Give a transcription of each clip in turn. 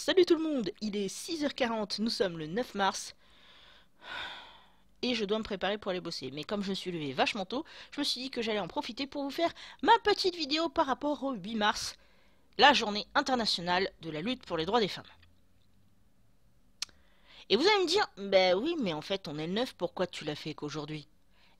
salut tout le monde, il est 6h40, nous sommes le 9 mars. Et je dois me préparer pour aller bosser. Mais comme je me suis levé vachement tôt, je me suis dit que j'allais en profiter pour vous faire ma petite vidéo par rapport au 8 mars, la journée internationale de la lutte pour les droits des femmes. Et vous allez me dire, ben oui, mais en fait on est le 9, pourquoi tu l'as fait qu'aujourd'hui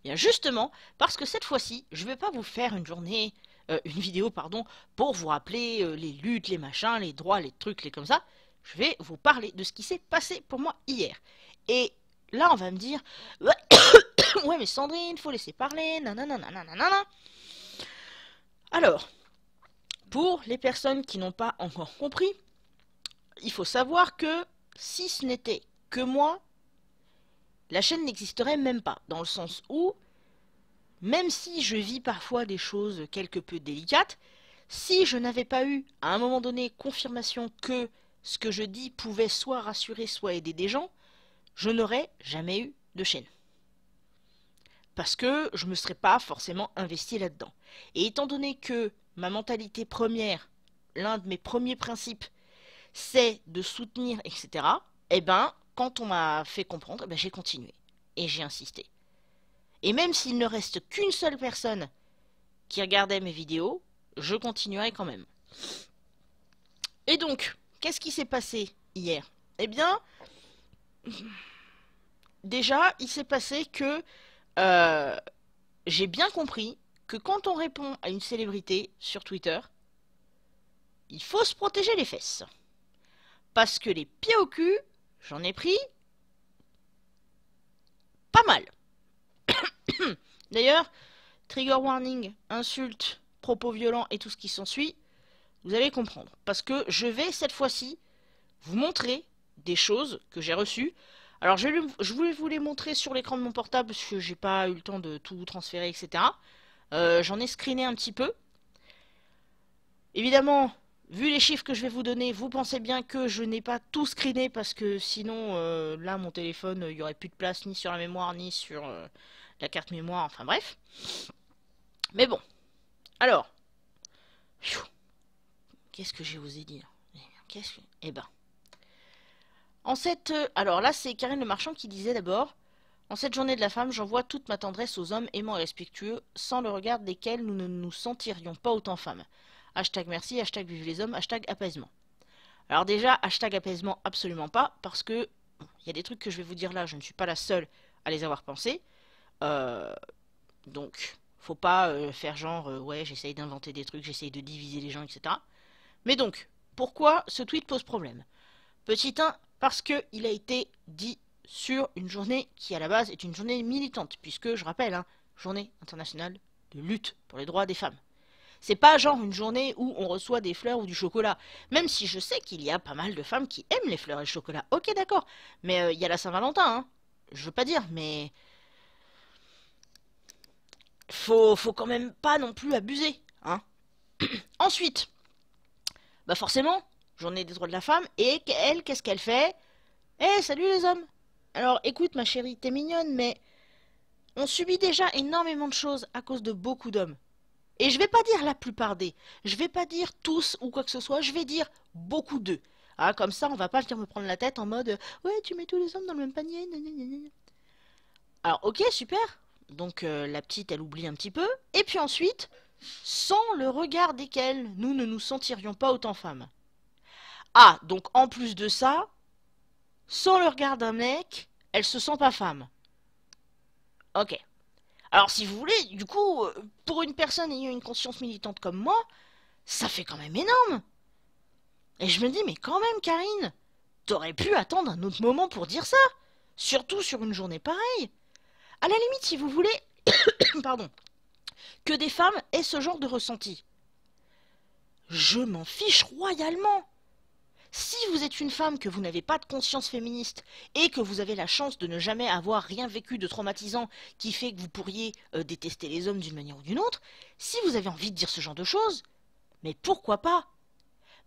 Bien justement, parce que cette fois-ci, je ne vais pas vous faire une journée euh, une vidéo, pardon, pour vous rappeler euh, les luttes, les machins, les droits, les trucs, les comme ça. Je vais vous parler de ce qui s'est passé pour moi hier. Et là, on va me dire, ouais, mais Sandrine, faut laisser parler, nanana, nanana. Alors, pour les personnes qui n'ont pas encore compris, il faut savoir que si ce n'était que moi, la chaîne n'existerait même pas, dans le sens où même si je vis parfois des choses quelque peu délicates, si je n'avais pas eu, à un moment donné, confirmation que ce que je dis pouvait soit rassurer, soit aider des gens, je n'aurais jamais eu de chaîne. Parce que je ne me serais pas forcément investi là-dedans. Et étant donné que ma mentalité première, l'un de mes premiers principes, c'est de soutenir, etc., eh ben, quand on m'a fait comprendre, eh ben, j'ai continué. Et j'ai insisté. Et même s'il ne reste qu'une seule personne qui regardait mes vidéos, je continuerai quand même. Et donc, qu'est-ce qui s'est passé hier Eh bien, déjà, il s'est passé que euh, j'ai bien compris que quand on répond à une célébrité sur Twitter, il faut se protéger les fesses. Parce que les pieds au cul, j'en ai pris pas mal. D'ailleurs, trigger warning, insultes, propos violents et tout ce qui s'ensuit, vous allez comprendre. Parce que je vais cette fois-ci vous montrer des choses que j'ai reçues. Alors je, voulais vous les montrer sur l'écran de mon portable parce que j'ai pas eu le temps de tout transférer, etc. Euh, j'en ai screené un petit peu. Évidemment, Vu les chiffres que je vais vous donner, vous pensez bien que je n'ai pas tout screené parce que sinon, euh, là, mon téléphone, il n'y aurait plus de place ni sur la mémoire, ni sur euh, la carte mémoire, enfin bref. Mais bon. Alors. Qu'est-ce que j'ai osé dire Qu'est-ce que... Eh ben. En cette... Euh, alors là, c'est Karine Le Marchand qui disait d'abord en cette journée de la femme, j'envoie toute ma tendresse aux hommes aimants et respectueux, sans le regard desquels nous ne nous sentirions pas autant femmes. Hashtag merci, hashtag vive les hommes, hashtag apaisement. Alors déjà, hashtag apaisement, absolument pas, parce que il y a des trucs que je vais vous dire là, je ne suis pas la seule à les avoir pensés. Euh, donc, faut pas euh, faire genre, euh, ouais, j'essaye d'inventer des trucs, j'essaye de diviser les gens, etc. Mais donc, pourquoi ce tweet pose problème Petit 1, parce qu'il a été dit sur une journée qui, à la base, est une journée militante, puisque, je rappelle, hein, journée internationale de lutte pour les droits des femmes. C'est pas genre une journée où on reçoit des fleurs ou du chocolat. Même si je sais qu'il y a pas mal de femmes qui aiment les fleurs et le chocolat. Ok, d'accord. Mais euh, il y a la Saint-Valentin, hein. Je veux pas dire, mais. Faut, faut quand même pas non plus abuser, hein. Ensuite, bah forcément, journée des droits de la femme, et elle, qu'est-ce qu'elle fait Eh, salut les hommes Alors écoute, ma chérie, t'es mignonne, mais on subit déjà énormément de choses à cause de beaucoup d'hommes. Et je vais pas dire la plupart des, je vais pas dire tous ou quoi que ce soit, je vais dire beaucoup d'eux. Ah, comme ça, on va pas venir me prendre la tête en mode ouais, tu mets tous les hommes dans le même panier. Alors ok, super. Donc euh, la petite, elle oublie un petit peu. Et puis ensuite, sans le regard desquels nous ne nous sentirions pas autant femmes. Ah, donc en plus de ça, sans le regard d'un mec, elle se sent pas femme. Ok. Alors si vous voulez, du coup, euh, pour une personne ayant une conscience militante comme moi, ça fait quand même énorme. Et je me dis, mais quand même, Karine, t'aurais pu attendre un autre moment pour dire ça. Surtout sur une journée pareille. À la limite, si vous voulez, pardon, que des femmes aient ce genre de ressenti. Je m'en fiche royalement. Si vous êtes une femme, que vous n'avez pas de conscience féministe et que vous avez la chance de ne jamais avoir rien vécu de traumatisant qui fait que vous pourriez euh, détester les hommes d'une manière ou d'une autre, si vous avez envie de dire ce genre de choses, mais pourquoi pas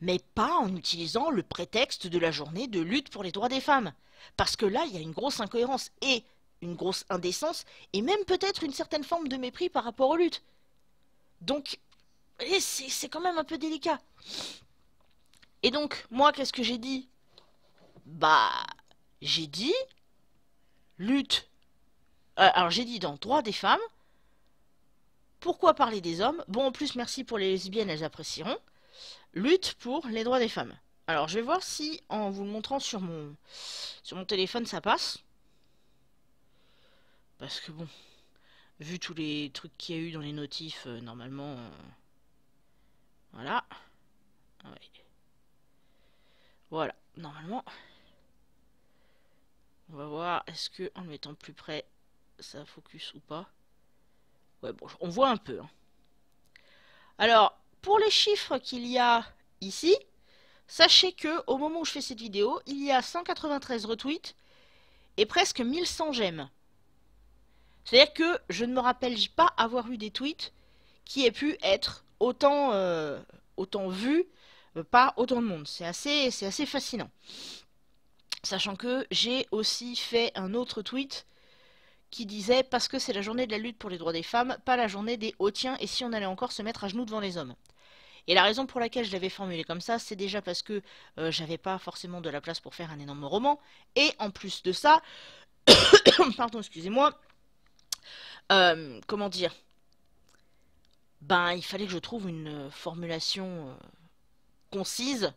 mais pas en utilisant le prétexte de la journée de lutte pour les droits des femmes. Parce que là, il y a une grosse incohérence et une grosse indécence, et même peut-être une certaine forme de mépris par rapport aux luttes. Donc, c'est quand même un peu délicat. Et donc, moi, qu'est-ce que j'ai dit Bah, j'ai dit lutte. Euh, alors, j'ai dit dans droit des femmes. Pourquoi parler des hommes Bon, en plus, merci pour les lesbiennes, elles apprécieront. Lutte pour les droits des femmes. Alors, je vais voir si, en vous le montrant sur mon, sur mon téléphone, ça passe. Parce que bon, vu tous les trucs qu'il y a eu dans les notifs, euh, normalement... Euh, voilà. Ah voilà, normalement. On va voir, est-ce que en le mettant plus près, ça focus ou pas Ouais, bon, on voit un peu. Hein. Alors, pour les chiffres qu'il y a ici, sachez que au moment où je fais cette vidéo, il y a 193 retweets et presque 1100 j'aime. C'est-à-dire que je ne me rappelle pas avoir eu des tweets qui aient pu être autant, euh, autant vus pas autant de monde. C'est assez, c'est assez fascinant. Sachant que j'ai aussi fait un autre tweet qui disait parce que c'est la journée de la lutte pour les droits des femmes, pas la journée des hauts tiens et si on allait encore se mettre à genoux devant les hommes. Et la raison pour laquelle je l'avais formulé comme ça, c'est déjà parce que euh, j'avais pas forcément de la place pour faire un énorme roman. Et en plus de ça, pardon, excusez-moi, euh, comment dire Ben, il fallait que je trouve une formulation. Euh, concise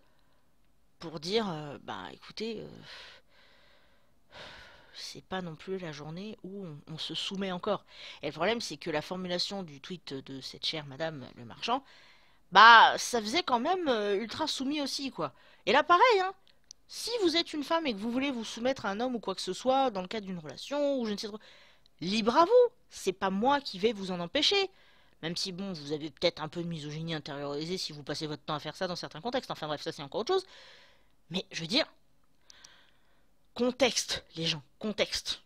pour dire bah écoutez euh, c'est pas non plus la journée où on, se soumet encore. Et le problème c'est que la formulation du tweet de cette chère madame le marchand, bah ça faisait quand même euh, ultra soumis aussi quoi. Et là pareil hein. Si vous êtes une femme et que vous voulez vous soumettre à un homme ou quoi que ce soit dans le cadre d'une relation ou je ne sais trop, libre à vous. C'est pas moi qui vais vous en empêcher. Même si, bon, vous avez peut-être un peu de misogynie intériorisée si vous passez votre temps à faire ça dans certains contextes. Enfin bref, ça c'est encore autre chose. Mais je veux dire, contexte, les gens, contexte.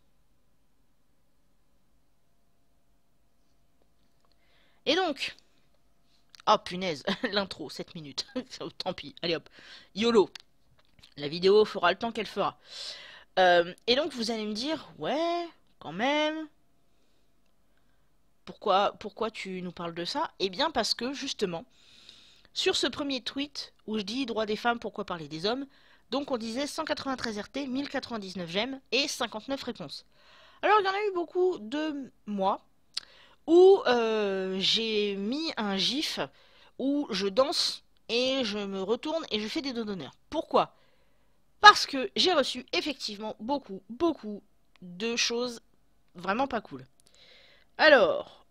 Et donc, oh punaise, l'intro, 7 minutes. Tant pis, allez hop, YOLO. La vidéo fera le temps qu'elle fera. Euh, et donc vous allez me dire, ouais, quand même, pourquoi, tu nous parles de ça Eh bien parce que justement, sur ce premier tweet où je dis droit des femmes, pourquoi parler des hommes, donc on disait 193 RT, 1099 j'aime et 59 réponses. Alors il y en a eu beaucoup de moi où euh, j'ai mis un gif où je danse et je me retourne et je fais des dons d'honneur. Pourquoi Parce que j'ai reçu effectivement beaucoup, beaucoup de choses vraiment pas cool. Alors,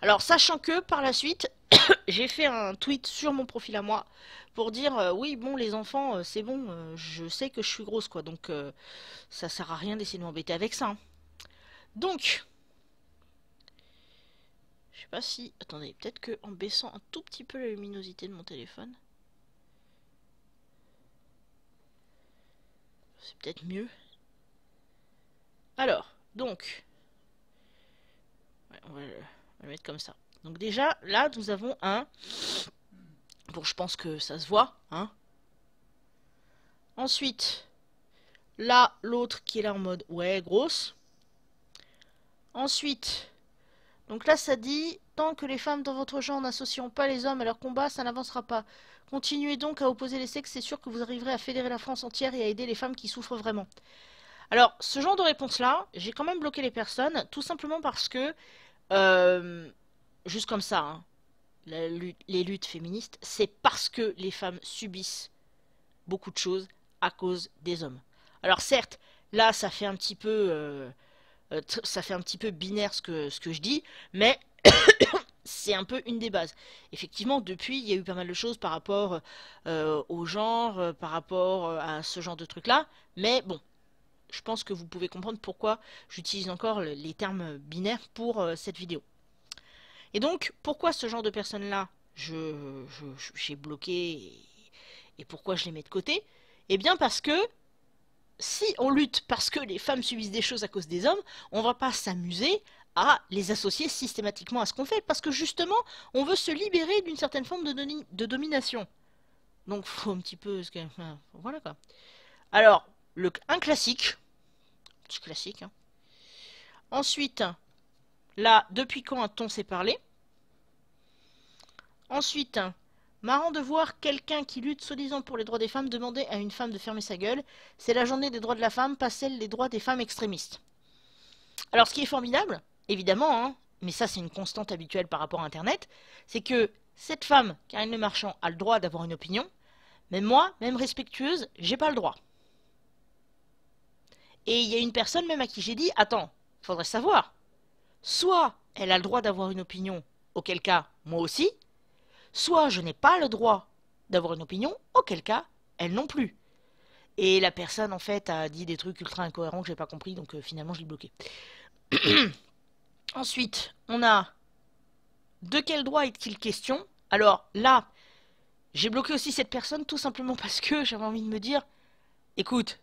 Alors, sachant que par la suite, j'ai fait un tweet sur mon profil à moi pour dire euh, oui, bon, les enfants, euh, c'est bon, euh, je sais que je suis grosse, quoi. Donc, ça sert à rien d'essayer de m'embêter avec ça. Hein. Donc, je sais pas si. Attendez, peut-être que en baissant un tout petit peu la luminosité de mon téléphone, c'est peut-être mieux. Alors, donc, on, va le, mettre comme ça. Donc déjà, là, nous avons un... Bon, je pense que ça se voit, hein. Ensuite, là, l'autre qui est là en mode, ouais, grosse. Ensuite, donc là, ça dit, tant que les femmes dans votre genre n'associeront pas les hommes à leur combat, ça n'avancera pas. Continuez donc à opposer les sexes, c'est sûr que vous arriverez à fédérer la France entière et à aider les femmes qui souffrent vraiment. Alors, ce genre de réponse-là, j'ai quand même bloqué les personnes, tout simplement parce que euh, juste comme ça, hein. les luttes féministes, c'est parce que les femmes subissent beaucoup de choses à cause des hommes. Alors certes, là, ça fait un petit peu, euh, euh, ça fait un petit peu binaire ce que, je dis, mais c'est un peu une des bases. Effectivement, depuis, il y a eu pas mal de choses par rapport au genre, par rapport à ce genre de truc-là, mais bon, je pense que vous pouvez comprendre pourquoi j'utilise encore les termes binaires pour euh, cette vidéo. Et donc, pourquoi ce genre de personnes-là, j'ai je, suis bloqué et, pourquoi je les mets de côté Eh bien parce que si on lutte parce que les femmes subissent des choses à cause des hommes, on ne va pas s'amuser à les associer systématiquement à ce qu'on fait, parce que justement, on veut se libérer d'une certaine forme de, de, domination. Donc, faut un petit peu... voilà quoi. Alors, le, un classique, c'est classique. Hein. Ensuite, là, depuis quand on s'est parlé Ensuite, marrant de voir quelqu'un qui lutte soi-disant pour les droits des femmes demander à une femme de fermer sa gueule. C'est la journée des droits de la femme, pas celle des droits des femmes extrémistes. Alors, ce qui est formidable, évidemment, hein, mais ça c'est une constante habituelle par rapport à Internet, c'est que cette femme, Karine Le Marchand, a le droit d'avoir une opinion, mais moi, même respectueuse, j'ai pas le droit. Et il y a une personne même à qui j'ai dit Attends, faudrait savoir. Soit elle a le droit d'avoir une opinion, auquel cas moi aussi, soit je n'ai pas le droit d'avoir une opinion, auquel cas elle non plus. Et la personne en fait a dit des trucs ultra incohérents que j'ai pas compris, donc euh, finalement je l'ai bloqué. Ensuite, on a de quel droit est-il question Alors là, j'ai bloqué aussi cette personne tout simplement parce que j'avais envie de me dire, écoute,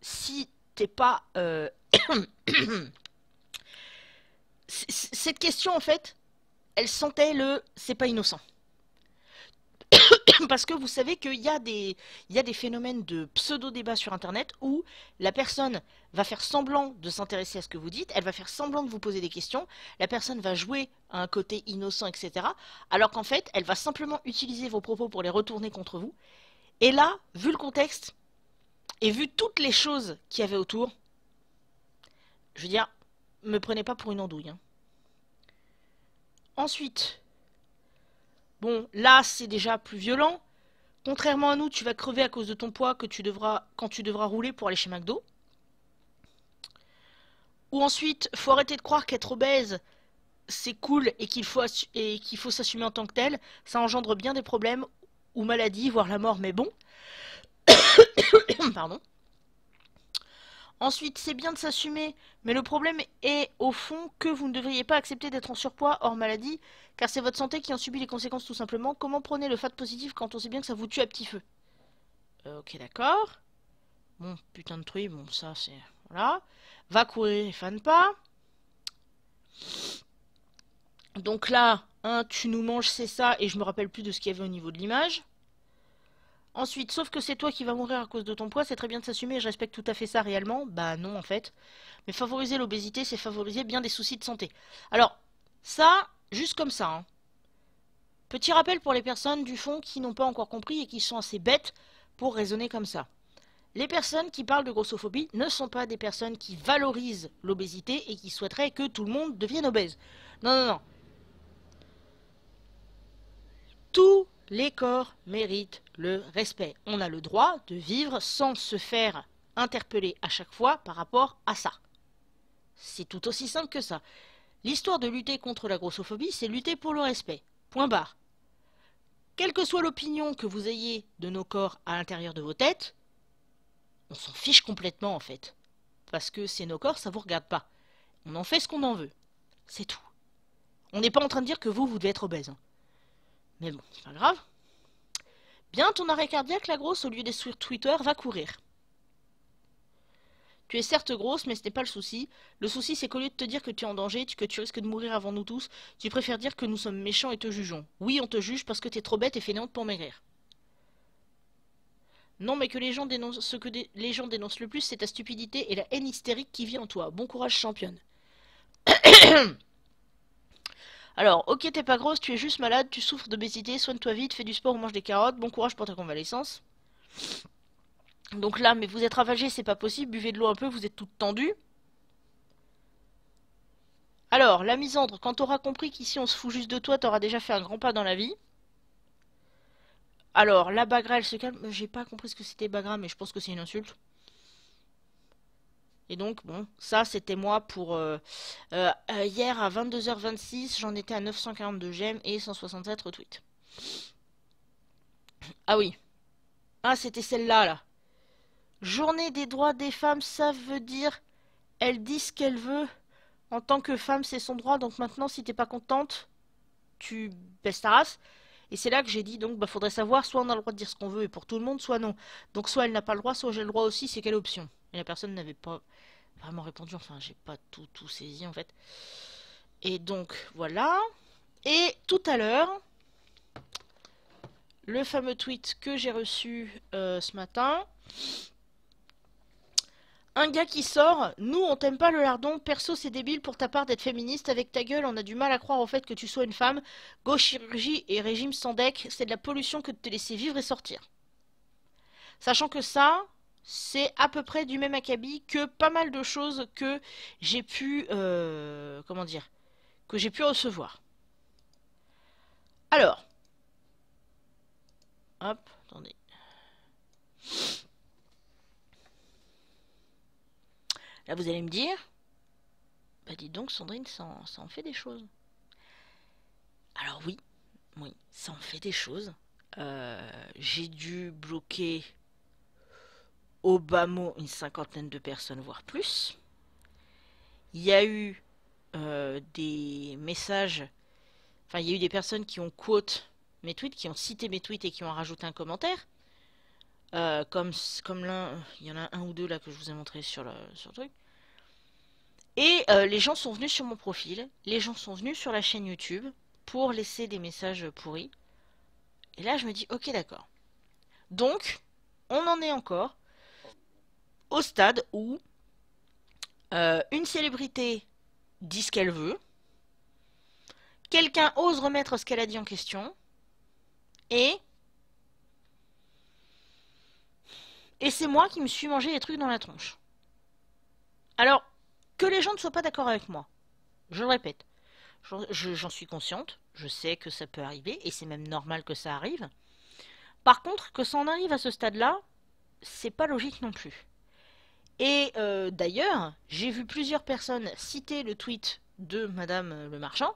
si pas... Euh, cette question, en fait, elle sentait le « c'est pas innocent ». Parce que vous savez qu'il y, a des, il y a des phénomènes de pseudo-débat sur Internet où la personne va faire semblant de s'intéresser à ce que vous dites, elle va faire semblant de vous poser des questions, la personne va jouer à un côté innocent, etc. Alors qu'en fait, elle va simplement utiliser vos propos pour les retourner contre vous. Et là, vu le contexte, et vu toutes les choses qu'il y avait autour, je veux dire, me prenez pas pour une andouille. Hein. Ensuite, bon, là c'est déjà plus violent. Contrairement à nous, tu vas crever à cause de ton poids que tu devras, quand tu devras rouler pour aller chez McDo. Ou ensuite, faut arrêter de croire qu'être obèse, c'est cool et qu'il faut, et qu'il faut s'assumer en tant que tel. Ça engendre bien des problèmes ou maladies, voire la mort, mais bon. Pardon. Ensuite, c'est bien de s'assumer, mais le problème est au fond que vous ne devriez pas accepter d'être en surpoids hors maladie, car c'est votre santé qui en subit les conséquences tout simplement. Comment prenez le fat positif quand on sait bien que ça vous tue à petit feu euh, Ok, d'accord. Bon, putain de truc, bon, ça c'est. Voilà. Va courir et fan pas. Donc là, hein, tu nous manges, c'est ça, et je me rappelle plus de ce qu'il y avait au niveau de l'image. Ensuite, sauf que c'est toi qui vas mourir à cause de ton poids, c'est très bien de s'assumer, je respecte tout à fait ça réellement. Bah non en fait. Mais favoriser l'obésité, c'est favoriser bien des soucis de santé. Alors, ça, juste comme ça. Hein. Petit rappel pour les personnes du fond qui n'ont pas encore compris et qui sont assez bêtes pour raisonner comme ça. Les personnes qui parlent de grossophobie ne sont pas des personnes qui valorisent l'obésité et qui souhaiteraient que tout le monde devienne obèse. Non, non, non. Tout les corps méritent le respect. On a le droit de vivre sans se faire interpeller à chaque fois par rapport à ça. C'est tout aussi simple que ça. L'histoire de lutter contre la grossophobie, c'est lutter pour le respect. Point barre. Quelle que soit l'opinion que vous ayez de nos corps à l'intérieur de vos têtes, on s'en fiche complètement en fait. Parce que c'est nos corps, ça vous regarde pas. On en fait ce qu'on en veut. C'est tout. On n'est pas en train de dire que vous, vous devez être obèse. Hein. Mais bon, c'est pas grave. Bien ton arrêt cardiaque, la grosse, au lieu d'être Twitter, va courir. Tu es certes grosse, mais ce n'est pas le souci. Le souci, c'est qu'au lieu de te dire que tu es en danger, que tu risques de mourir avant nous tous, tu préfères dire que nous sommes méchants et te jugeons. Oui, on te juge parce que tu es trop bête et fainéante pour maigrir. Non, mais que les gens dénoncent, ce que les gens dénoncent le plus, c'est ta stupidité et la haine hystérique qui vit en toi. Bon courage, championne. Alors, ok, t'es pas grosse, tu es juste malade, tu souffres d'obésité, soigne-toi vite, fais du sport mange des carottes, bon courage pour ta convalescence. Donc là, mais vous êtes ravagé, c'est pas possible, buvez de l'eau un peu, vous êtes toute tendue. Alors, la misandre, quand t'auras compris qu'ici on se fout juste de toi, t'auras déjà fait un grand pas dans la vie. Alors, la bagra, elle se calme. Euh, j'ai pas compris ce que c'était bagra, mais je pense que c'est une insulte. Et donc, bon, ça c'était moi pour euh, euh, euh, hier à 22h26, j'en étais à 942 j'aime et 167 retweets. Ah oui. Ah, c'était celle-là, là. Journée des droits des femmes, ça veut dire elle dit ce qu'elle veut, En tant que femme, c'est son droit, donc maintenant, si t'es pas contente, tu baisses ta race. Et c'est là que j'ai dit, donc, bah, faudrait savoir, soit on a le droit de dire ce qu'on veut, et pour tout le monde, soit non. Donc, soit elle n'a pas le droit, soit j'ai le droit aussi, c'est quelle option et la personne n'avait pas vraiment répondu. Enfin, j'ai pas tout, tout saisi en fait. Et donc, voilà. Et tout à l'heure, le fameux tweet que j'ai reçu euh, ce matin. Un gars qui sort, nous on t'aime pas le lardon, perso c'est débile pour ta part d'être féministe, avec ta gueule on a du mal à croire au fait que tu sois une femme, go chirurgie et régime sans deck, c'est de la pollution que de te laisser vivre et sortir. Sachant que ça, c'est à peu près du même acabit que pas mal de choses que j'ai pu euh, comment dire que j'ai pu recevoir. Alors, hop, attendez. Là, vous allez me dire, bah dites donc, Sandrine, ça en, fait des choses. Alors oui, oui, ça en fait des choses. Euh, j'ai dû bloquer au bas mot une cinquantaine de personnes, voire plus. Il y a eu euh, des messages, enfin il y a eu des personnes qui ont quote mes tweets, qui ont cité mes tweets et qui ont rajouté un commentaire. Euh, comme comme l'un, il y en a un ou deux là que je vous ai montré sur le, truc. Et euh, les gens sont venus sur mon profil, les gens sont venus sur la chaîne YouTube pour laisser des messages pourris. Et là, je me dis, ok, d'accord. Donc, on en est encore au stade où euh, une célébrité dit ce qu'elle veut, quelqu'un ose remettre ce qu'elle a dit en question, et... Et c'est moi qui me suis mangé les trucs dans la tronche. Alors, que les gens ne soient pas d'accord avec moi, je le répète, j'en suis consciente, je sais que ça peut arriver, et c'est même normal que ça arrive. Par contre, que ça en arrive à ce stade-là, c'est pas logique non plus. Et euh, d'ailleurs, j'ai vu plusieurs personnes citer le tweet de Madame euh, le Marchand,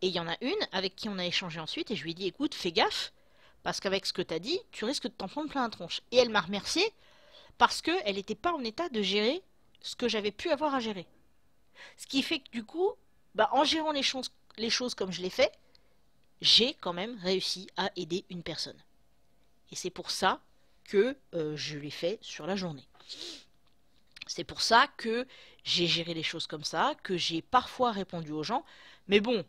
et il y en a une avec qui on a échangé ensuite, et je lui ai dit écoute, fais gaffe, parce qu'avec ce que t'as dit, tu risques de t'en prendre plein la tronche. Et elle m'a remercié parce qu'elle n'était pas en état de gérer ce que j'avais pu avoir à gérer. Ce qui fait que du coup, bah, en gérant les choses, comme je l'ai fait, j'ai quand même réussi à aider une personne. Et c'est pour ça que euh, je l'ai fait sur la journée. C'est pour ça que j'ai géré les choses comme ça, que j'ai parfois répondu aux gens. Mais bon,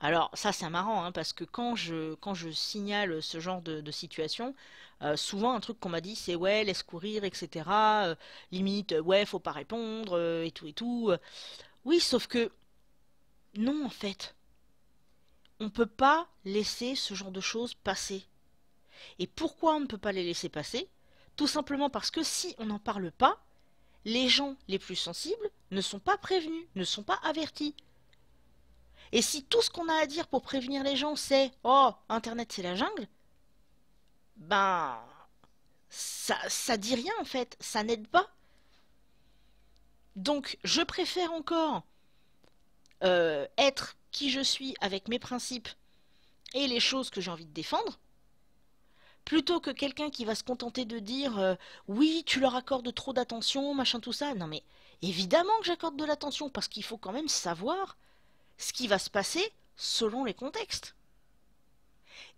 alors ça c'est marrant, hein, parce que quand je, quand je signale ce genre de, situation, euh, souvent un truc qu'on m'a dit c'est ouais, laisse courir, etc. Euh, limite, euh, ouais, faut pas répondre, et tout, et tout. Oui, sauf que non en fait. On ne peut pas laisser ce genre de choses passer. Et pourquoi on ne peut pas les laisser passer Tout simplement parce que si on n'en parle pas, les gens les plus sensibles ne sont pas prévenus, ne sont pas avertis. Et si tout ce qu'on a à dire pour prévenir les gens, c'est Oh, Internet c'est la jungle, ben, ça, ça dit rien en fait, ça n'aide pas. Donc, je préfère encore euh, être qui je suis avec mes principes et les choses que j'ai envie de défendre, plutôt que quelqu'un qui va se contenter de dire euh, oui, tu leur accordes trop d'attention, machin, tout ça. Non, mais évidemment que j'accorde de l'attention parce qu'il faut quand même savoir ce qui va se passer selon les contextes.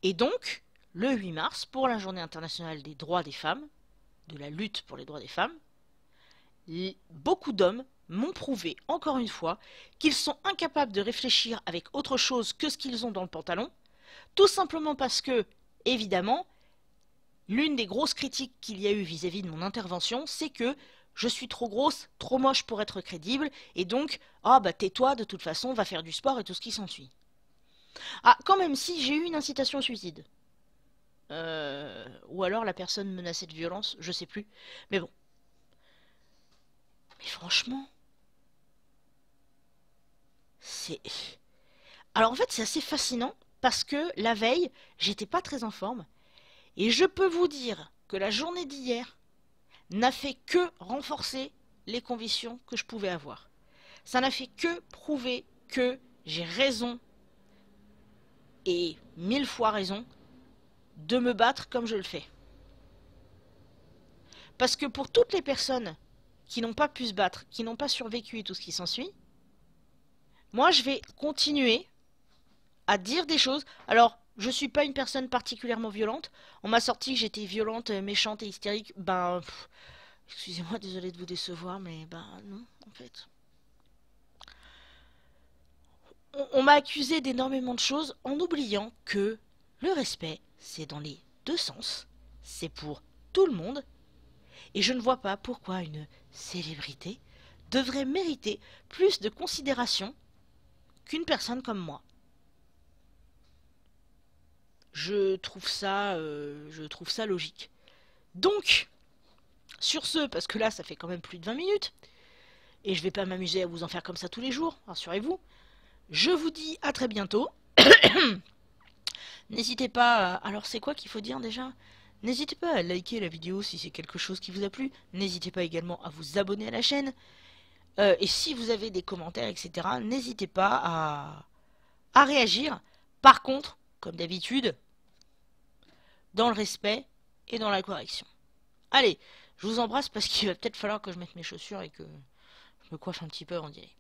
Et donc, le 8 mars, pour la Journée internationale des droits des femmes, de la lutte pour les droits des femmes, beaucoup d'hommes m'ont prouvé, encore une fois, qu'ils sont incapables de réfléchir avec autre chose que ce qu'ils ont dans le pantalon, tout simplement parce que, évidemment, L'une des grosses critiques qu'il y a eu vis-à-vis de mon intervention, c'est que je suis trop grosse, trop moche pour être crédible, et donc, ah bah tais-toi, de toute façon, va faire du sport et tout ce qui s'ensuit. Ah, quand même si, j'ai eu une incitation au suicide. Euh, ou alors la personne menacée de violence, je sais plus. Mais bon. Mais franchement. C'est. Alors en fait, c'est assez fascinant parce que la veille, j'étais pas très en forme. Et je peux vous dire que la journée d'hier n'a fait que renforcer les convictions que je pouvais avoir. Ça n'a fait que prouver que j'ai raison, et mille fois raison, de me battre comme je le fais. Parce que pour toutes les personnes qui n'ont pas pu se battre, qui n'ont pas survécu et tout ce qui s'ensuit, moi je vais continuer à dire des choses. Alors, je suis pas une personne particulièrement violente. On m'a sorti que j'étais violente, méchante et hystérique. Ben, excusez-moi, désolé de vous décevoir, mais ben non, en fait. on m'a accusé d'énormément de choses en oubliant que le respect, c'est dans les deux sens. C'est pour tout le monde. Et je ne vois pas pourquoi une célébrité devrait mériter plus de considération qu'une personne comme moi je trouve ça, euh, je trouve ça logique. Donc, sur ce, parce que là, ça fait quand même plus de 20 minutes, et je vais pas m'amuser à vous en faire comme ça tous les jours, rassurez-vous, je vous dis à très bientôt. N'hésitez pas, euh, alors c'est quoi qu'il faut dire déjà N'hésitez pas à liker la vidéo si c'est quelque chose qui vous a plu. N'hésitez pas également à vous abonner à la chaîne. Euh, et si vous avez des commentaires, etc., n'hésitez pas à... à réagir. Par contre, comme d'habitude, dans le respect et dans la correction. Allez, je vous embrasse parce qu'il va peut-être falloir que je mette mes chaussures et que je me coiffe un petit peu en direct.